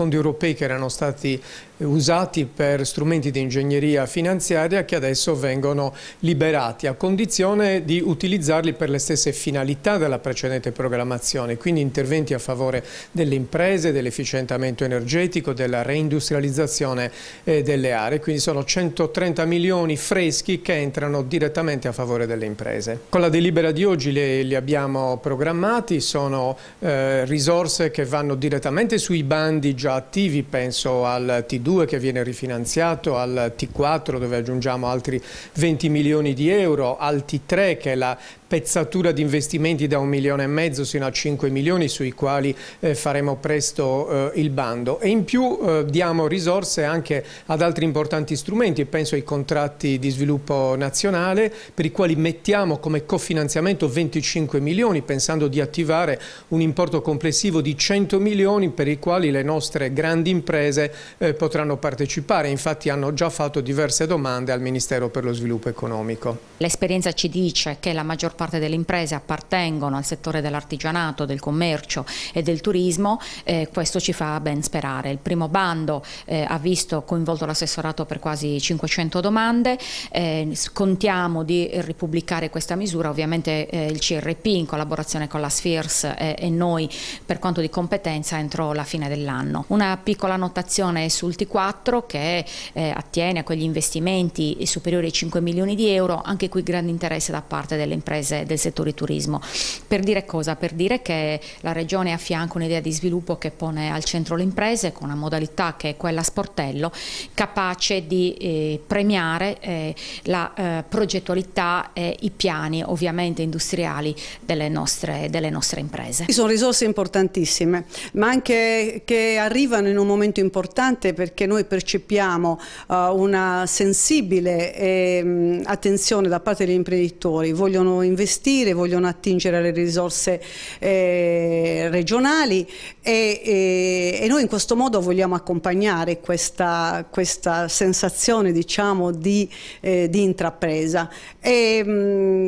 fondi europei che erano stati eh, usati per strumenti di ingegneria finanziaria che adesso vengono liberati a condizione di utilizzarli per le stesse finalità della precedente programmazione, quindi interventi a favore delle imprese, dell'efficientamento energetico, della reindustrializzazione eh, delle aree, quindi sono 130 milioni freschi che entrano direttamente a favore delle imprese. Con la delibera di oggi li, abbiamo programmati, sono eh, risorse che vanno direttamente sui bandi già già attivi, penso al T2 che viene rifinanziato, al T4 dove aggiungiamo altri 20 milioni di euro, al T3 che è la pezzatura di investimenti da un milione e mezzo sino a 5 milioni sui quali eh, faremo presto eh, il bando e in più eh, diamo risorse anche ad altri importanti strumenti penso ai contratti di sviluppo nazionale per i quali mettiamo come cofinanziamento 25 milioni pensando di attivare un importo complessivo di 100 milioni per i quali le nostre altre grandi imprese eh, potranno partecipare, infatti hanno già fatto diverse domande al Ministero per lo Sviluppo Economico. L'esperienza ci dice che la maggior parte delle imprese appartengono al settore dell'artigianato, del commercio e del turismo, eh, questo ci fa ben sperare. Il primo bando eh, ha visto coinvolto l'assessorato per quasi 500 domande, eh, contiamo di ripubblicare questa misura, ovviamente eh, il CRP in collaborazione con la SFIRS eh, e noi per quanto di competenza entro la fine dell'anno italiano. Una piccola notazione sul T4 che eh, attiene a quegli investimenti superiori ai 5 milioni di euro, anche qui grande interesse da parte delle imprese del settore turismo. Per dire cosa? Per dire che la Regione affianca un'idea di sviluppo che pone al centro le imprese con una modalità che è quella sportello, capace di eh, premiare eh, la eh, progettualità e i piani ovviamente industriali delle nostre, delle nostre imprese. sono risorse importantissime, ma anche che arrivano in un momento importante perché noi percepiamo uh, una sensibile eh, attenzione da parte degli imprenditori, vogliono investire, vogliono attingere alle risorse eh, regionali e, e, e, noi in questo modo vogliamo accompagnare questa, questa sensazione diciamo, di, eh, di intrapresa. E, ehm, mh,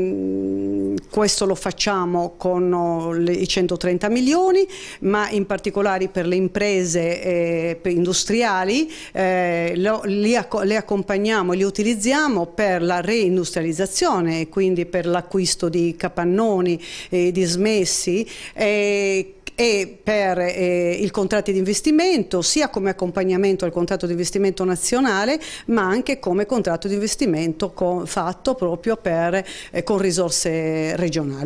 questo lo facciamo con oh, i 130 milioni, ma in particolare per le imprese eh, industriali eh, lo, li, le accompagniamo e li utilizziamo per la reindustrializzazione, quindi per l'acquisto di capannoni eh, dismessi. Eh, e per eh, i contratti di investimento sia come accompagnamento al contratto di investimento nazionale ma anche come contratto di investimento con, fatto proprio per, eh, con risorse regionali.